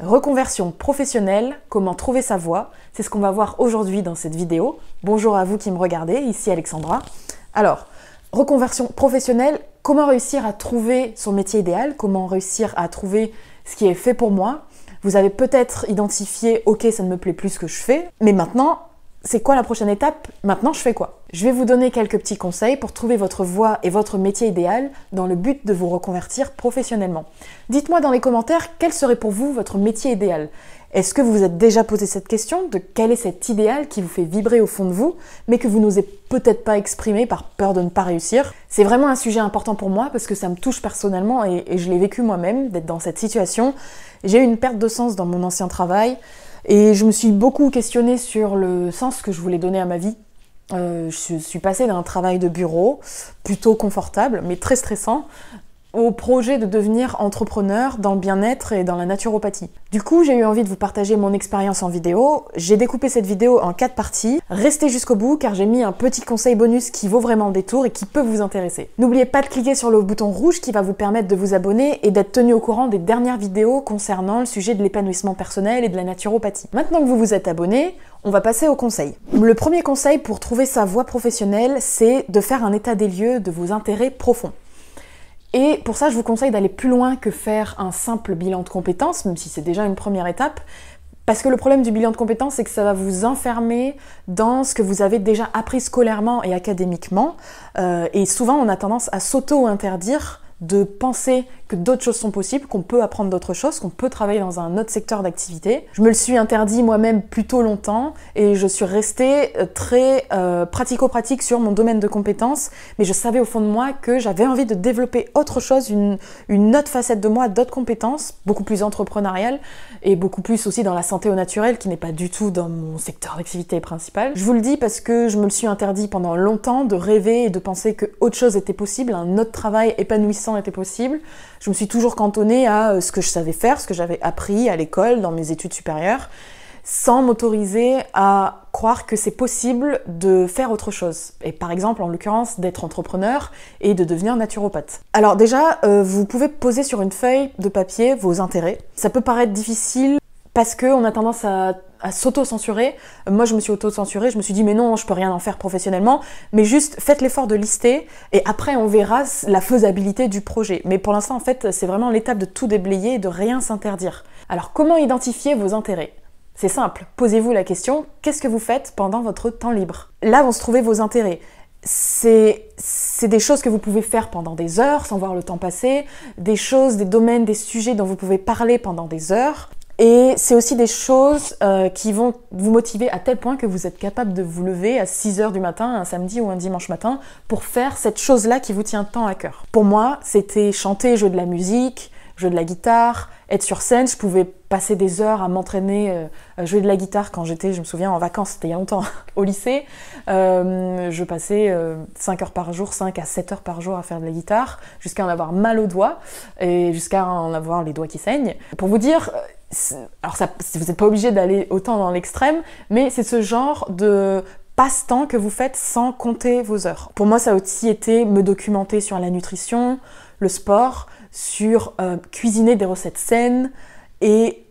Reconversion professionnelle, comment trouver sa voie, c'est ce qu'on va voir aujourd'hui dans cette vidéo. Bonjour à vous qui me regardez, ici Alexandra. Alors, reconversion professionnelle, comment réussir à trouver son métier idéal, comment réussir à trouver ce qui est fait pour moi. Vous avez peut-être identifié, ok, ça ne me plaît plus ce que je fais, mais maintenant, c'est quoi la prochaine étape Maintenant, je fais quoi Je vais vous donner quelques petits conseils pour trouver votre voie et votre métier idéal dans le but de vous reconvertir professionnellement. Dites-moi dans les commentaires quel serait pour vous votre métier idéal. Est-ce que vous vous êtes déjà posé cette question de quel est cet idéal qui vous fait vibrer au fond de vous, mais que vous n'osez peut-être pas exprimer par peur de ne pas réussir C'est vraiment un sujet important pour moi parce que ça me touche personnellement et, je l'ai vécu moi-même d'être dans cette situation. J'ai eu une perte de sens dans mon ancien travail. Et je me suis beaucoup questionnée sur le sens que je voulais donner à ma vie. Euh, je suis passée d'un travail de bureau plutôt confortable, mais très stressant, au projet de devenir entrepreneur dans le bien-être et dans la naturopathie. Du coup, j'ai eu envie de vous partager mon expérience en vidéo. J'ai découpé cette vidéo en quatre parties. Restez jusqu'au bout car j'ai mis un petit conseil bonus qui vaut vraiment le détour et qui peut vous intéresser. N'oubliez pas de cliquer sur le bouton rouge qui va vous permettre de vous abonner et d'être tenu au courant des dernières vidéos concernant le sujet de l'épanouissement personnel et de la naturopathie. Maintenant que vous vous êtes abonné, on va passer au conseil. Le premier conseil pour trouver sa voie professionnelle, c'est de faire un état des lieux de vos intérêts profonds. Et pour ça, je vous conseille d'aller plus loin que faire un simple bilan de compétences, même si c'est déjà une première étape, parce que le problème du bilan de compétences, c'est que ça va vous enfermer dans ce que vous avez déjà appris scolairement et académiquement. Euh, et souvent, on a tendance à s'auto-interdire de penser que d'autres choses sont possibles, qu'on peut apprendre d'autres choses, qu'on peut travailler dans un autre secteur d'activité. Je me le suis interdit moi-même plutôt longtemps et je suis restée euh, très euh, pratico-pratique sur mon domaine de compétences, mais je savais au fond de moi que j'avais envie de développer autre chose, une, une autre facette de moi, d'autres compétences, beaucoup plus entrepreneuriales et beaucoup plus aussi dans la santé au naturel qui n'est pas du tout dans mon secteur d'activité principal. Je vous le dis parce que je me le suis interdit pendant longtemps de rêver et de penser que autre chose était possible, un autre travail épanouissant était possible. Je me suis toujours cantonnée à euh, ce que je savais faire, ce que j'avais appris à l'école, dans mes études supérieures, sans m'autoriser à croire que c'est possible de faire autre chose. Et par exemple, en l'occurrence, d'être entrepreneur et de devenir naturopathe. Alors déjà, euh, vous pouvez poser sur une feuille de papier vos intérêts. Ça peut paraître difficile parce qu'on a tendance à, s'auto-censurer. Moi, je me suis auto-censurée, je me suis dit, mais non, je peux rien en faire professionnellement. Mais juste, faites l'effort de lister, et après, on verra la faisabilité du projet. Mais pour l'instant, en fait, c'est vraiment l'étape de tout déblayer de rien s'interdire. Alors, comment identifier vos intérêts c'est simple, posez-vous la question, qu'est-ce que vous faites pendant votre temps libre Là vont se trouver vos intérêts c'est des choses que vous pouvez faire pendant des heures sans voir le temps passer, des choses, des domaines, des sujets dont vous pouvez parler pendant des heures. Et c'est aussi des choses euh, qui vont vous motiver à tel point que vous êtes capable de vous lever à 6 heures du matin, un samedi ou un dimanche matin, pour faire cette chose-là qui vous tient tant à cœur. Pour moi, c'était chanter, jouer de la musique, jouer de la guitare, être sur scène, je pouvais passer des heures à m'entraîner, euh, à jouer de la guitare quand j'étais, je me souviens, en vacances, c'était il y a longtemps, au lycée. Euh, je passais 5 euh, heures par jour, 5 à 7 heures par jour à faire de la guitare, jusqu'à en avoir mal aux doigts et jusqu'à en avoir les doigts qui saignent. Pour vous dire, alors ça, vous n'êtes pas obligé d'aller autant dans l'extrême, mais c'est ce genre de passe-temps que vous faites sans compter vos heures. Pour moi, ça a aussi été me documenter sur la nutrition, le sport, sur euh, cuisiner des recettes saines et,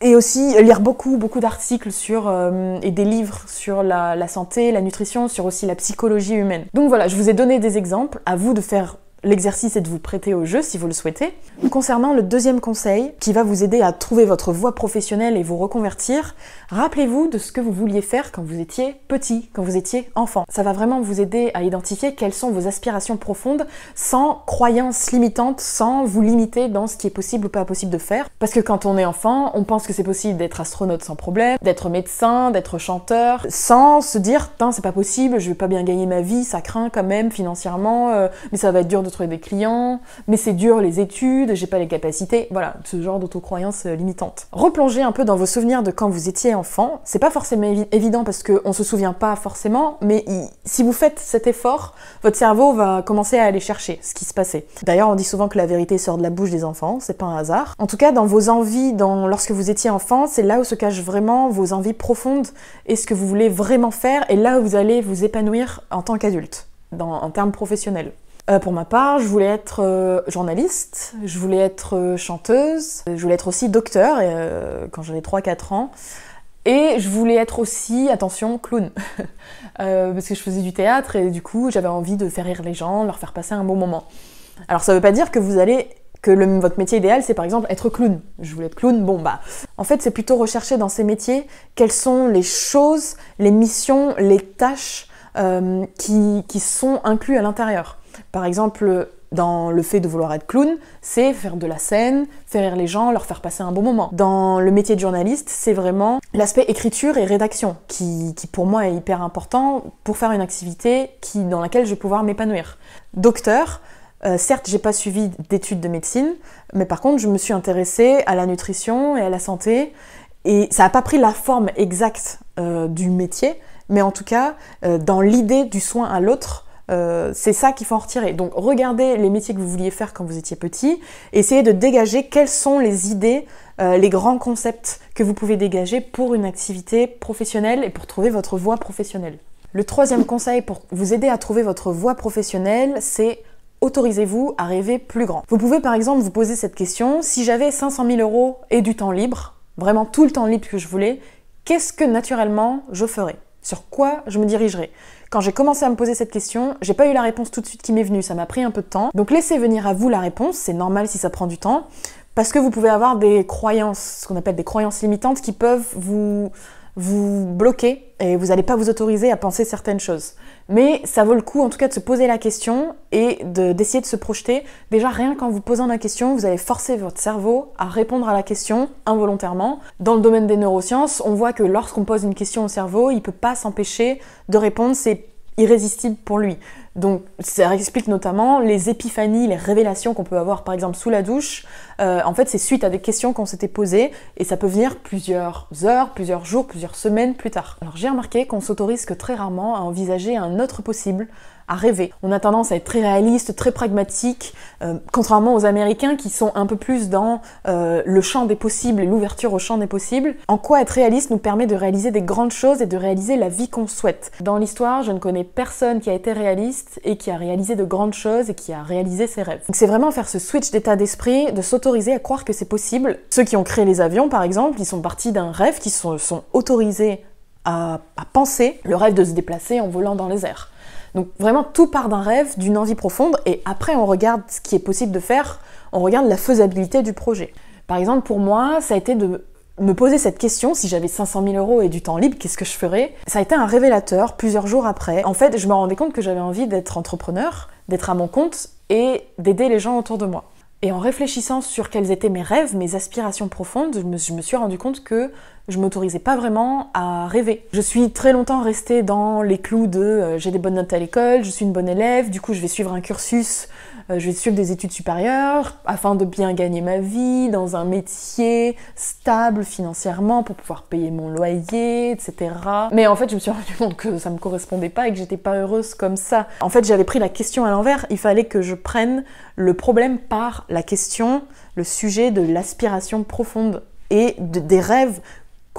et aussi lire beaucoup, beaucoup d'articles sur euh, et des livres sur la, la santé, la nutrition, sur aussi la psychologie humaine. Donc voilà, je vous ai donné des exemples, à vous de faire L'exercice est de vous prêter au jeu si vous le souhaitez. Concernant le deuxième conseil, qui va vous aider à trouver votre voie professionnelle et vous reconvertir, rappelez-vous de ce que vous vouliez faire quand vous étiez petit, quand vous étiez enfant. Ça va vraiment vous aider à identifier quelles sont vos aspirations profondes sans croyances limitantes, sans vous limiter dans ce qui est possible ou pas possible de faire. Parce que quand on est enfant, on pense que c'est possible d'être astronaute sans problème, d'être médecin, d'être chanteur, sans se dire, c'est pas possible, je vais pas bien gagner ma vie, ça craint quand même financièrement, euh, mais ça va être dur de trouver des clients, mais c'est dur les études, j'ai pas les capacités, voilà, ce genre d'autocroyance euh, limitante. Replonger un peu dans vos souvenirs de quand vous étiez enfant, c'est pas forcément évident parce qu'on se souvient pas forcément, mais si vous faites cet effort, votre cerveau va commencer à aller chercher ce qui se passait. D'ailleurs, on dit souvent que la vérité sort de la bouche des enfants, c'est pas un hasard. En tout cas, dans vos envies, dans lorsque vous étiez enfant, c'est là où se cachent vraiment vos envies profondes et ce que vous voulez vraiment faire, et là où vous allez vous épanouir en tant qu'adulte, en termes professionnels. Euh, pour ma part, je voulais être euh, journaliste, je voulais être euh, chanteuse, je voulais être aussi docteur quand j'avais 3-4 ans. Et je voulais être aussi, attention, clown. parce que je faisais du théâtre et du coup j'avais envie de faire rire les gens, leur faire passer un bon moment. Alors ça veut pas dire que vous allez que votre métier idéal, c'est par exemple être clown. Je voulais être clown, bon bah. En fait, c'est plutôt rechercher dans ces métiers quelles sont les choses, les missions, les tâches qui, qui, sont incluses à l'intérieur. Par exemple, dans le fait de vouloir être clown, c'est faire de la scène, faire rire les gens, leur faire passer un bon moment. Dans le métier de journaliste, c'est vraiment l'aspect écriture et rédaction qui, pour moi est hyper important pour faire une activité qui, dans laquelle je vais pouvoir m'épanouir. Docteur, certes euh, certes, j'ai pas suivi d'études de médecine, mais par contre, je me suis intéressée à la nutrition et à la santé, et ça n'a pas pris la forme exacte euh, du métier, mais en tout cas, euh, dans l'idée du soin à l'autre, euh, c'est ça qu'il faut en retirer. Donc regardez les métiers que vous vouliez faire quand vous étiez petit, essayez de dégager quelles sont les idées, euh, les grands concepts que vous pouvez dégager pour une activité professionnelle et pour trouver votre voie professionnelle. Le troisième conseil pour vous aider à trouver votre voie professionnelle, c'est autorisez-vous à rêver plus grand. Vous pouvez par exemple vous poser cette question, si j'avais 500 000 euros et du temps libre, vraiment tout le temps libre que je voulais, qu'est-ce que naturellement je ferais Sur quoi je me dirigerais quand j'ai commencé à me poser cette question, j'ai pas eu la réponse tout de suite qui m'est venue, ça m'a pris un peu de temps. Donc laissez venir à vous la réponse, c'est normal si ça prend du temps, parce que vous pouvez avoir des croyances, ce qu'on appelle des croyances limitantes, qui peuvent vous vous bloquez et vous n'allez pas vous autoriser à penser certaines choses. Mais ça vaut le coup en tout cas de se poser la question et d'essayer de, se projeter. Déjà rien qu'en vous posant la question, vous allez forcer votre cerveau à répondre à la question involontairement. Dans le domaine des neurosciences, on voit que lorsqu'on pose une question au cerveau, il ne peut pas s'empêcher de répondre, c'est irrésistible pour lui. Donc ça explique notamment les épiphanies, les révélations qu'on peut avoir par exemple sous la douche. Euh, en fait, c'est suite à des questions qu'on s'était posées et ça peut venir plusieurs heures, plusieurs jours, plusieurs semaines plus tard. Alors j'ai remarqué qu'on s'autorise que très rarement à envisager un autre possible rêver. On a tendance à être très réaliste, très pragmatique, euh, contrairement aux Américains qui sont un peu plus dans euh, le champ des possibles et l'ouverture au champ des possibles. En quoi être réaliste nous permet de réaliser des grandes choses et de réaliser la vie qu'on souhaite. Dans l'histoire, je ne connais personne qui a été réaliste et qui a réalisé de grandes choses et qui a réalisé ses rêves. Donc c'est vraiment faire ce switch d'état d'esprit, de s'autoriser à croire que c'est possible. Ceux qui ont créé les avions, par exemple, ils sont partis d'un rêve qui sont, sont autorisés à penser le rêve de se déplacer en volant dans les airs. Donc vraiment, tout part d'un rêve, d'une envie profonde, et après, on regarde ce qui est possible de faire, on regarde la faisabilité du projet. Par exemple, pour moi, ça a été de me poser cette question, si j'avais 500 000 euros et du temps libre, qu'est-ce que je ferais Ça a été un révélateur plusieurs jours après. En fait, je me rendais compte que j'avais envie d'être entrepreneur, d'être à mon compte et d'aider les gens autour de moi. Et en réfléchissant sur quels étaient mes rêves, mes aspirations profondes, je me, suis rendu compte que je m'autorisais pas vraiment à rêver. Je suis très longtemps restée dans les clous de euh, j'ai des bonnes notes à l'école, je suis une bonne élève, du coup je vais suivre un cursus euh, je vais suivre des études supérieures afin de bien gagner ma vie, dans un métier stable financièrement pour pouvoir payer mon loyer, etc. Mais en fait, je me suis rendu compte que ça me correspondait pas et que j'étais pas heureuse comme ça. En fait, j'avais pris la question à l'envers. Il fallait que je prenne le problème par la question, le sujet de l'aspiration profonde et des rêves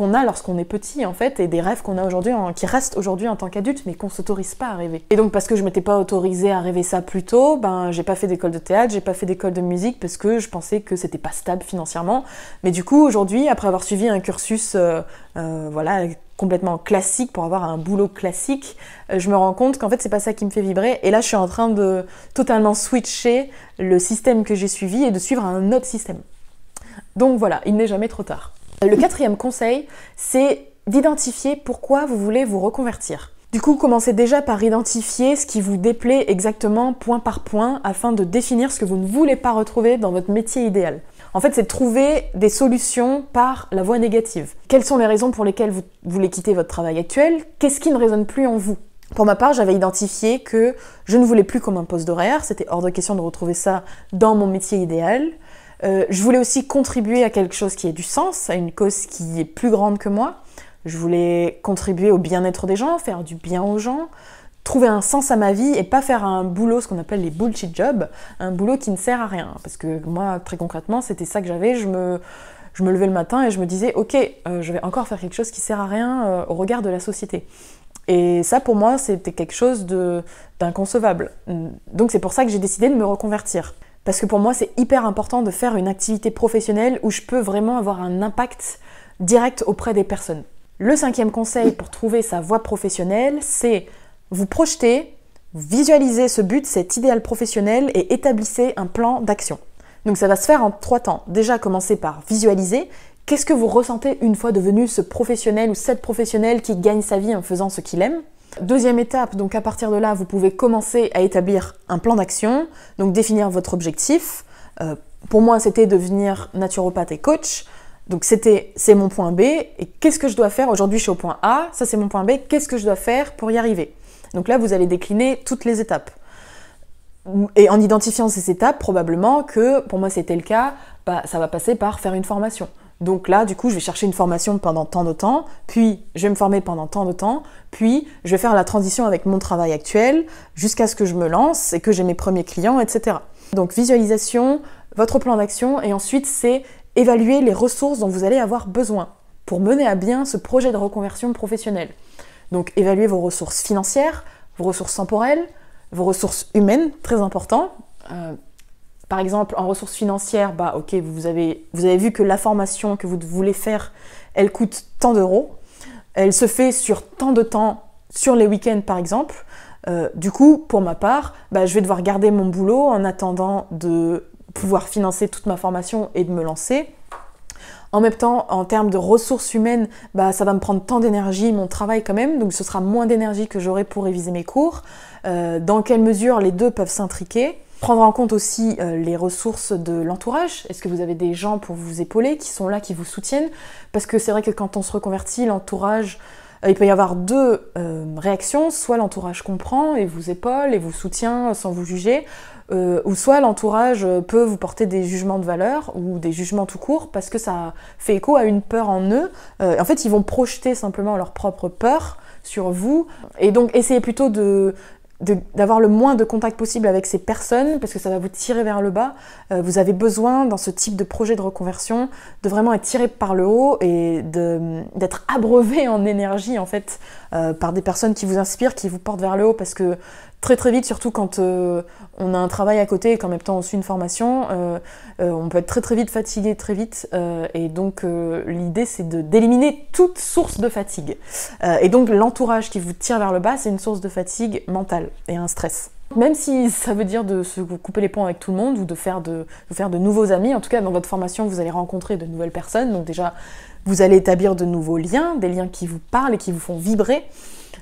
qu'on a lorsqu'on est petit en fait et des rêves qu'on a aujourd'hui, qui restent aujourd'hui en tant qu'adulte mais qu'on s'autorise pas à rêver. Et donc parce que je m'étais pas autorisée à rêver ça plus tôt, ben j'ai pas fait d'école de théâtre, j'ai pas fait d'école de musique parce que je pensais que c'était pas stable financièrement. Mais du coup aujourd'hui, après avoir suivi un cursus euh, euh, voilà complètement classique pour avoir un boulot classique, euh, je me rends compte qu'en fait c'est pas ça qui me fait vibrer et là je suis en train de totalement switcher le système que j'ai suivi et de suivre un autre système. Donc voilà, il n'est jamais trop tard. Le quatrième conseil, c'est d'identifier pourquoi vous voulez vous reconvertir. Du coup, commencez déjà par identifier ce qui vous déplaît exactement point par point afin de définir ce que vous ne voulez pas retrouver dans votre métier idéal. En fait, c'est de trouver des solutions par la voie négative. Quelles sont les raisons pour lesquelles vous voulez quitter votre travail actuel Qu'est-ce qui ne résonne plus en vous pour ma part, j'avais identifié que je ne voulais plus comme un poste d'horaire, c'était hors de question de retrouver ça dans mon métier idéal. Euh, je voulais aussi contribuer à quelque chose qui ait du sens, à une cause qui est plus grande que moi. Je voulais contribuer au bien-être des gens, faire du bien aux gens, trouver un sens à ma vie et pas faire un boulot, ce qu'on appelle les bullshit jobs, un boulot qui ne sert à rien. Parce que moi, très concrètement, c'était ça que j'avais. Je me, levais le matin et je me disais, ok, euh, je vais encore faire quelque chose qui sert à rien euh, au regard de la société. Et ça, pour moi, c'était quelque chose d'inconcevable. Donc c'est pour ça que j'ai décidé de me reconvertir. Parce que pour moi, c'est hyper important de faire une activité professionnelle où je peux vraiment avoir un impact direct auprès des personnes. Le cinquième conseil pour trouver sa voie professionnelle, c'est vous projeter, visualiser ce but, cet idéal professionnel et établissez un plan d'action. Donc ça va se faire en trois temps. Déjà, commencez par visualiser. Qu'est-ce que vous ressentez une fois devenu ce professionnel ou cette professionnelle qui gagne sa vie en faisant ce qu'il aime Deuxième étape, donc à partir de là, vous pouvez commencer à établir un plan d'action, donc définir votre objectif. Euh, pour moi, c'était devenir naturopathe et coach. Donc c'était c'est mon point B et qu'est-ce que je dois faire aujourd'hui je suis au point A, ça c'est mon point B, qu'est-ce que je dois faire pour y arriver. Donc là vous allez décliner toutes les étapes. Et en identifiant ces étapes, probablement que pour moi c'était le cas, bah, ça va passer par faire une formation. Donc là, du coup, je vais chercher une formation pendant tant de temps, puis je vais me former pendant tant de temps, puis je vais faire la transition avec mon travail actuel jusqu'à ce que je me lance et que j'ai mes premiers clients, etc. Donc visualisation, votre plan d'action, et ensuite c'est évaluer les ressources dont vous allez avoir besoin pour mener à bien ce projet de reconversion professionnelle. Donc évaluer vos ressources financières, vos ressources temporelles, vos ressources humaines, très important. Euh, par exemple, en ressources financières, bah ok, vous avez, vu que la formation que vous voulez faire, elle coûte tant d'euros. Elle se fait sur tant de temps, sur les week-ends par exemple. Euh, du coup, pour ma part, bah, je vais devoir garder mon boulot en attendant de pouvoir financer toute ma formation et de me lancer. En même temps, en termes de ressources humaines, bah, ça va me prendre tant d'énergie, mon travail quand même, donc ce sera moins d'énergie que j'aurai pour réviser mes cours. Euh, dans quelle mesure les deux peuvent s'intriquer Prendre en compte aussi euh, les ressources de l'entourage. Est-ce que vous avez des gens pour vous épauler, qui sont là, qui vous soutiennent Parce que c'est vrai que quand on se reconvertit, l'entourage, euh, il peut y avoir deux euh, réactions. Soit l'entourage comprend et vous épaule et vous soutient sans vous juger, ou soit l'entourage peut vous porter des jugements de valeur ou des jugements tout court parce que ça fait écho à une peur en eux. en fait, ils vont projeter simplement leur propre peur sur vous. Et donc, essayez plutôt de d'avoir le moins de contact possible avec ces personnes parce que ça va vous tirer vers le bas. Euh, vous avez besoin dans ce type de projet de reconversion de vraiment être tiré par le haut et d'être abreuvé en énergie en fait euh, par des personnes qui vous inspirent, qui vous portent vers le haut parce que très très vite, surtout quand euh, on a un travail à côté et qu'en même temps on suit une formation, euh, euh, on peut être très très vite fatigué très vite. et donc l'idée c'est d'éliminer toute source de fatigue. et donc l'entourage qui vous tire vers le bas, c'est une source de fatigue mentale et un stress. Même si ça veut dire de se couper les ponts avec tout le monde ou de faire de faire de nouveaux amis, en tout cas dans votre formation vous allez rencontrer de nouvelles personnes, donc déjà vous allez établir de nouveaux liens, des liens qui vous parlent et qui vous font vibrer.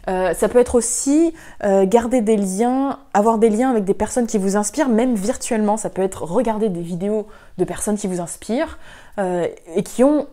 Euh, ça peut être aussi euh, garder des liens, avoir des liens avec des personnes qui vous inspirent, même virtuellement. Ça peut être regarder des vidéos de personnes qui vous inspirent euh, et qui ont,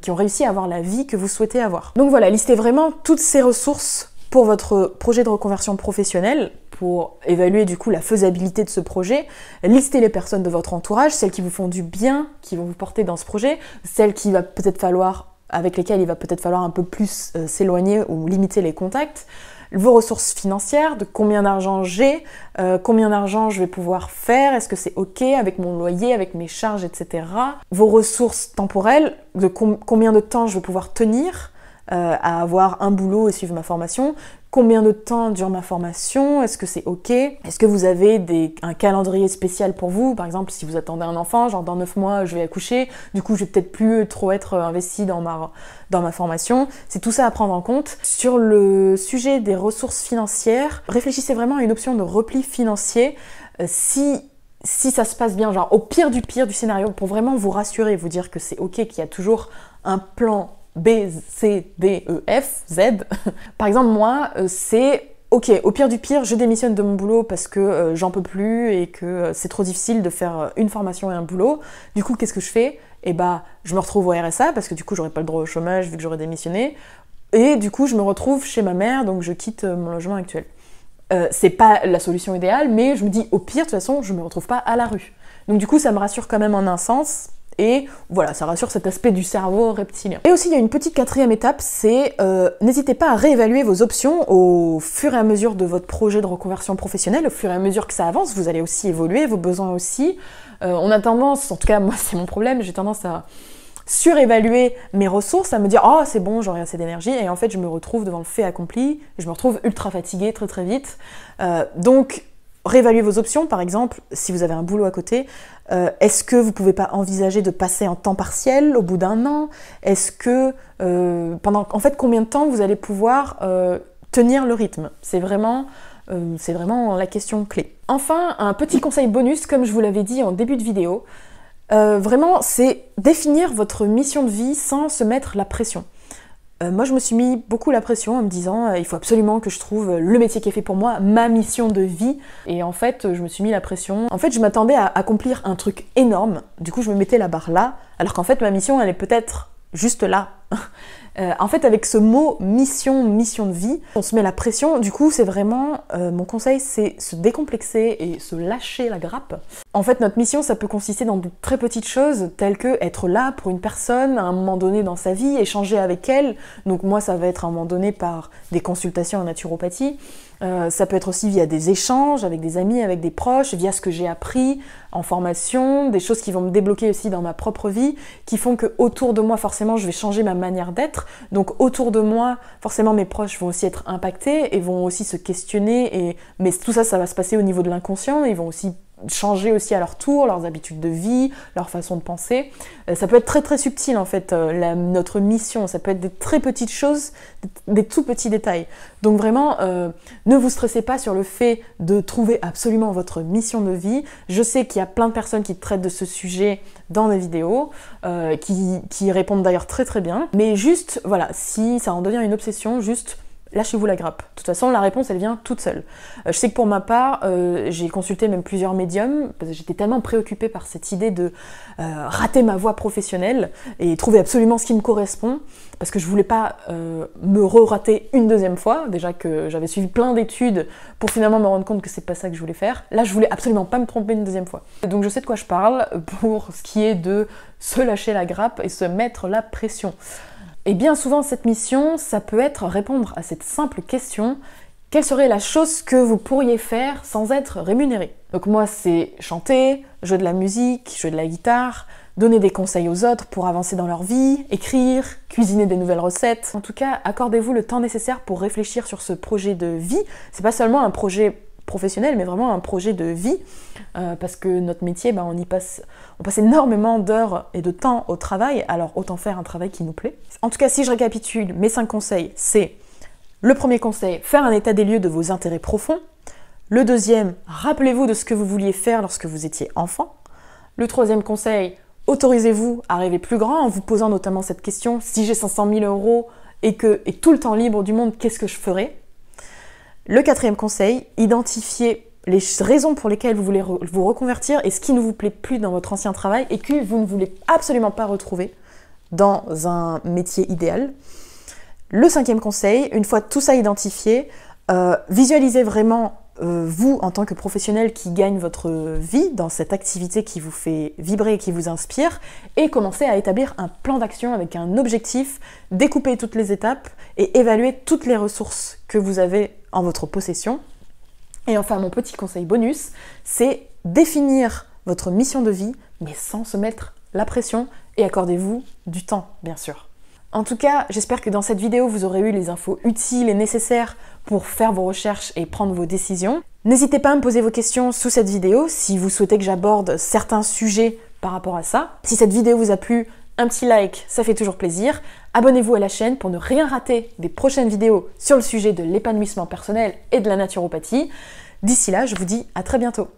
qui ont réussi à avoir la vie que vous souhaitez avoir. Donc voilà, listez vraiment toutes ces ressources pour votre projet de reconversion professionnelle, pour évaluer du coup la faisabilité de ce projet, listez les personnes de votre entourage, celles qui vous font du bien, qui vont vous porter dans ce projet, celles qui va peut-être falloir avec lesquels il va peut-être falloir un peu plus euh, s'éloigner ou limiter les contacts, vos ressources financières, de combien d'argent j'ai, euh, combien d'argent je vais pouvoir faire, est-ce que c'est OK avec mon loyer, avec mes charges, etc. Vos ressources temporelles, de combien de temps je vais pouvoir tenir euh, à avoir un boulot et suivre ma formation, Combien de temps dure ma formation Est-ce que c'est OK Est-ce que vous avez un calendrier spécial pour vous Par exemple, si vous attendez un enfant, genre dans 9 mois, je vais accoucher, du coup, je vais peut-être plus trop être euh, investi dans ma, dans ma formation. C'est tout ça à prendre en compte. Sur le sujet des ressources financières, réfléchissez vraiment à une option de repli financier. Euh, si si ça se passe bien, genre au pire du pire du scénario, pour vraiment vous rassurer, vous dire que c'est ok, qu'il y a toujours un plan B, C, D, E, F, Z. Par exemple, moi, euh, c'est ok, au pire du pire, je démissionne de mon boulot parce que euh, j'en peux plus et que euh, c'est trop difficile de faire une formation et un boulot. Du coup, qu'est-ce que je fais Eh bah, je me retrouve au RSA parce que du coup, j'aurais pas le droit au chômage vu que j'aurais démissionné. Et du coup, je me retrouve chez ma mère, donc je quitte mon logement actuel. c'est pas la solution idéale, mais je me dis au pire, de toute façon, je me retrouve pas à la rue. Donc du coup, ça me rassure quand même en un sens et voilà, ça rassure cet aspect du cerveau reptilien. Et aussi, il y a une petite quatrième étape, c'est euh, n'hésitez pas à réévaluer vos options au fur et à mesure de votre projet de reconversion professionnelle, au fur et à mesure que ça avance, vous allez aussi évoluer, vos besoins aussi. Euh, on a tendance, en tout cas moi c'est mon problème, j'ai tendance à surévaluer mes ressources, à me dire oh c'est bon j'aurai assez d'énergie et en fait je me retrouve devant le fait accompli, je me retrouve ultra fatiguée très très vite. Euh, donc réévaluer vos options, par exemple, si vous avez un boulot à côté, euh, est-ce que vous ne pouvez pas envisager de passer en temps partiel au bout d'un an Est-ce que euh, pendant, en fait, combien de temps vous allez pouvoir euh, tenir le rythme c'est vraiment la question clé. Enfin, un petit conseil bonus, comme je vous l'avais dit en début de vidéo, vraiment, c'est définir votre mission de vie sans se mettre la pression. Euh, moi, je me suis mis beaucoup la pression en me disant euh, il faut absolument que je trouve le métier qui est fait pour moi, ma mission de vie. Et en fait, je me suis mis la pression. En fait, je m'attendais à accomplir un truc énorme. Du coup, je me mettais la barre là, alors qu'en fait, ma mission, elle est peut-être juste là, euh, en fait, avec ce mot mission, mission de vie, on se met la pression. Du coup, c'est vraiment, euh, mon conseil, c'est se décomplexer et se lâcher la grappe. En fait, notre mission, ça peut consister dans de très petites choses, telles que être là pour une personne à un moment donné dans sa vie, échanger avec elle. Donc moi, ça va être à un moment donné par des consultations en naturopathie. Euh, ça peut être aussi via des échanges avec des amis, avec des proches, via ce que j'ai appris en formation, des choses qui vont me débloquer aussi dans ma propre vie, qui font que autour de moi, forcément, je vais changer ma manière d'être. Donc autour de moi, forcément mes proches vont aussi être impactés et vont aussi se questionner. Et... Mais tout ça, ça va se passer au niveau de l'inconscient. Ils vont aussi changer aussi à leur tour leurs habitudes de vie, leur façon de penser. Euh, ça peut être très très subtil en fait, euh, notre mission, ça peut être des très petites choses, des, tout petits détails. Donc vraiment, euh, ne vous stressez pas sur le fait de trouver absolument votre mission de vie. Je sais qu'il y a plein de personnes qui traitent de ce sujet dans des vidéos, qui, qui répondent d'ailleurs très très bien. Mais juste, voilà, si ça en devient une obsession, juste lâchez-vous la grappe. De toute façon, la réponse, elle vient toute seule. Euh, je sais que pour ma part, euh, j'ai consulté même plusieurs médiums, parce que j'étais tellement préoccupée par cette idée de euh, rater ma voie professionnelle et trouver absolument ce qui me correspond, parce que je voulais pas me re-rater une deuxième fois, déjà que j'avais suivi plein d'études pour finalement me rendre compte que c'est pas ça que je voulais faire. Là, je voulais absolument pas me tromper une deuxième fois. Donc je sais de quoi je parle pour ce qui est de se lâcher la grappe et se mettre la pression. Et bien souvent, cette mission, ça peut être répondre à cette simple question quelle serait la chose que vous pourriez faire sans être rémunéré Donc moi, c'est chanter, jouer de la musique, jouer de la guitare, donner des conseils aux autres pour avancer dans leur vie, écrire, cuisiner des nouvelles recettes. En tout cas, accordez-vous le temps nécessaire pour réfléchir sur ce projet de vie. C'est pas seulement un projet professionnel, mais vraiment un projet de vie, euh, parce que notre métier, ben, on y passe on passe énormément d'heures et de temps au travail, alors autant faire un travail qui nous plaît. En tout cas, si je récapitule mes cinq conseils, c'est le premier conseil, faire un état des lieux de vos intérêts profonds. Le deuxième, rappelez-vous de ce que vous vouliez faire lorsque vous étiez enfant. Le troisième conseil, autorisez-vous à rêver plus grand en vous posant notamment cette question, si j'ai 500 000 euros et, que, et tout le temps libre du monde, qu'est-ce que je ferais Le quatrième conseil, identifiez les raisons pour lesquelles vous voulez vous reconvertir et ce qui ne vous plaît plus dans votre ancien travail et que vous ne voulez absolument pas retrouver dans un métier idéal. Le cinquième conseil, une fois tout ça identifié, euh, visualisez vraiment euh, vous en tant que professionnel qui gagne votre vie dans cette activité qui vous fait vibrer et qui vous inspire, et commencez à établir un plan d'action avec un objectif, découpez toutes les étapes et évaluez toutes les ressources que vous avez en votre possession et enfin, mon petit conseil bonus, c'est définir votre mission de vie, mais sans se mettre la pression et accordez-vous du temps, bien sûr. En tout cas, j'espère que dans cette vidéo, vous aurez eu les infos utiles et nécessaires pour faire vos recherches et prendre vos décisions. N'hésitez pas à me poser vos questions sous cette vidéo si vous souhaitez que j'aborde certains sujets par rapport à ça. Si cette vidéo vous a plu, un petit like, ça fait toujours plaisir. Abonnez-vous à la chaîne pour ne rien rater des prochaines vidéos sur le sujet de l'épanouissement personnel et de la naturopathie. D'ici là, je vous dis à très bientôt.